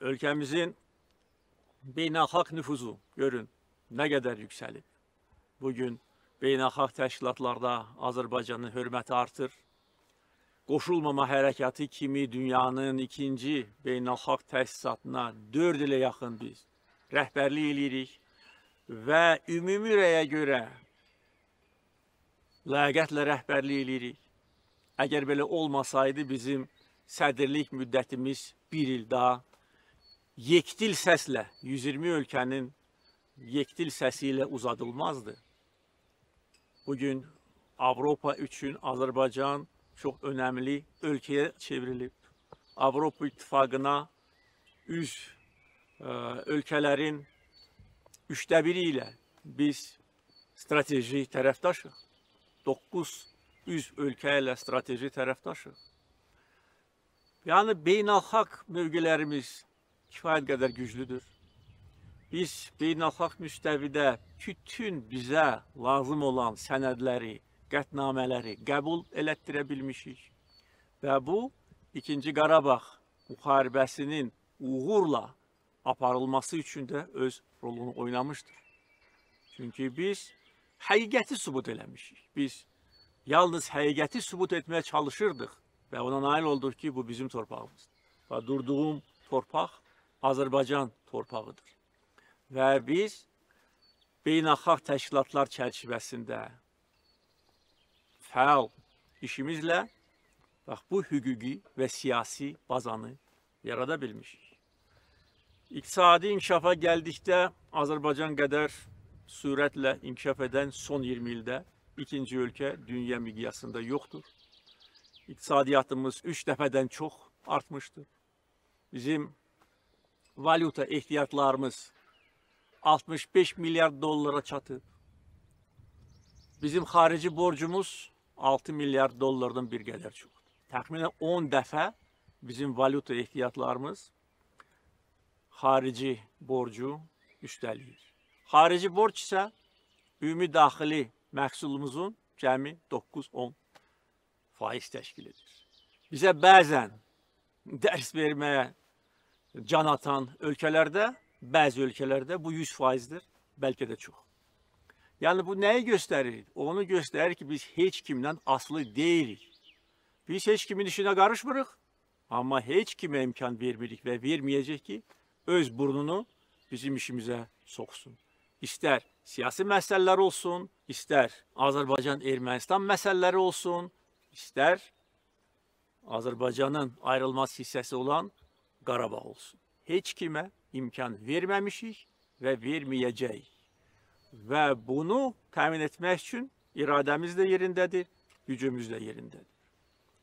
ölkəmizin beynəlxalq nüfuzu görün nə qədər yüksəlib. Bugün beynəlxalq təşkilatlarda Azərbaycanın hörməti artır. Qoşulmama hərəkəti kimi dünyanın ikinci beynəlxalq təsisatına 4 ilə yaxın biz rəhbərlik eləyirik və ümumi rəyə görə ləyaqətlə rəhbərlik eləyirik. Əgər belə olmasaydı bizim sədrlik müddətimiz bir il daha yekdil sesle 120 ülkenin yekdil sesiyle uzadılmazdı. Bugün Avrupa Avropa üçün Azərbaycan çox önəmli ölkəyə çevrilib. Avropa İttifaqına üz ə, e, ölkələrin biri ilə biz strateji tərəfdaşıq. 9 üz ölkə ilə strateji tərəfdaşıq. Yəni beynəlxalq mövqelərimiz kifayət qədər güclüdür. Biz beynəlxalq müstəvidə bütün bizə lazım olan sənədləri, qətnamələri qəbul elətdirə bilmişik. Və bu, 2-ci Qarabağ müharibəsinin uğurla aparılması üçün də öz rolunu oynamışdır. Çünki biz həqiqəti sübut eləmişik. Biz yalnız həqiqəti sübut etməyə çalışırdıq və ona nail olduq ki, bu bizim torpağımızdır. Və durduğum torpaq Azərbaycan torpağıdır. Və biz beynəlxalq təşkilatlar çərçivəsində fəal işimizlə bax bu hüquqi və siyasi bazanı yarada bilmişik. İqtisadi inkişafa gəldikdə Azərbaycan qədər sürətlə inkişaf edən son 20 ildə ikinci ölkə dünya miqyasında yoxdur. İqtisadiyyatımız 3 dəfədən çox artmışdır. Bizim valyuta ehtiyatlarımız 65 milyar dollara çatıb. Bizim xarici borcumuz 6 milyar dollardan bir qədər çoxdur. Təxminən 10 dəfə bizim valyuta ehtiyatlarımız xarici borcu üstəliyir. Xarici borc isə ümumi daxili məhsulumuzun cəmi 9-10 faiz təşkil edir. Bizə bəzən dərs verməyə can atan ölkələrdə, bəzi ölkələrdə bu 100%-dir, bəlkə də çox. Yəni bu nəyi göstərir? Onu göstərir ki, biz heç kimdən asılı deyilik. Biz heç kimin işinə qarışmırıq, amma heç kimə imkan vermirik və verməyəcək ki, öz burnunu bizim işimizə soxsun. İstər siyasi məsələlər olsun, istər Azərbaycan-Ermənistan məsələləri olsun, istər Azərbaycanın ayrılmaz hissəsi olan Qarabağ olsun. Heç kimə imkan verməmişik və verməyəcəyik. Və bunu təmin etmək üçün iradəmiz də yerindədir, gücümüz də yerindədir.